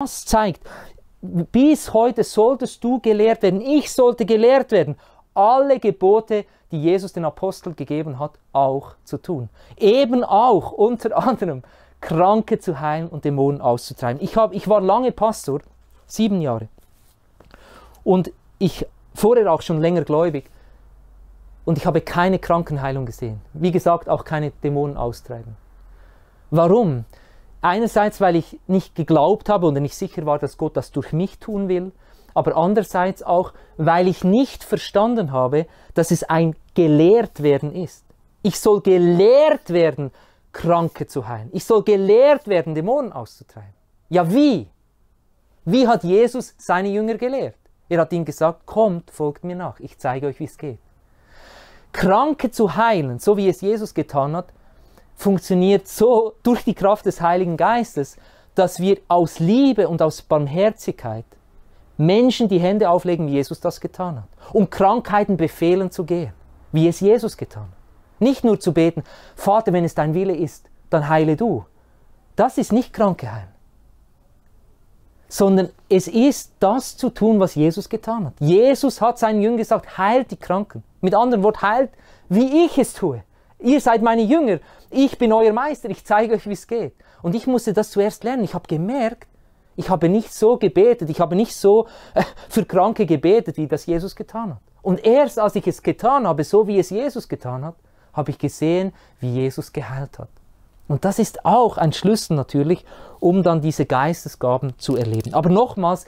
Das zeigt, bis heute solltest du gelehrt werden, ich sollte gelehrt werden, alle Gebote, die Jesus den Apostel gegeben hat, auch zu tun. Eben auch unter anderem Kranke zu heilen und Dämonen auszutreiben. Ich, hab, ich war lange Pastor, sieben Jahre. Und ich vorher auch schon länger gläubig. Und ich habe keine Krankenheilung gesehen. Wie gesagt, auch keine Dämonen austreiben. Warum? Einerseits, weil ich nicht geglaubt habe und nicht sicher war, dass Gott das durch mich tun will, aber andererseits auch, weil ich nicht verstanden habe, dass es ein gelehrt werden ist. Ich soll gelehrt werden, Kranke zu heilen. Ich soll gelehrt werden, Dämonen auszutreiben. Ja, wie? Wie hat Jesus seine Jünger gelehrt? Er hat ihnen gesagt, kommt, folgt mir nach, ich zeige euch, wie es geht. Kranke zu heilen, so wie es Jesus getan hat, funktioniert so durch die Kraft des Heiligen Geistes, dass wir aus Liebe und aus Barmherzigkeit Menschen die Hände auflegen, wie Jesus das getan hat, um Krankheiten befehlen zu gehen, wie es Jesus getan hat. Nicht nur zu beten, Vater, wenn es dein Wille ist, dann heile du. Das ist nicht Kranke heilen, sondern es ist das zu tun, was Jesus getan hat. Jesus hat seinen Jüngern gesagt, heilt die Kranken. Mit anderen Worten, heilt, wie ich es tue. Ihr seid meine Jünger, ich bin euer Meister, ich zeige euch, wie es geht. Und ich musste das zuerst lernen. Ich habe gemerkt, ich habe nicht so gebetet, ich habe nicht so äh, für Kranke gebetet, wie das Jesus getan hat. Und erst als ich es getan habe, so wie es Jesus getan hat, habe ich gesehen, wie Jesus geheilt hat. Und das ist auch ein Schlüssel natürlich, um dann diese Geistesgaben zu erleben. Aber nochmals,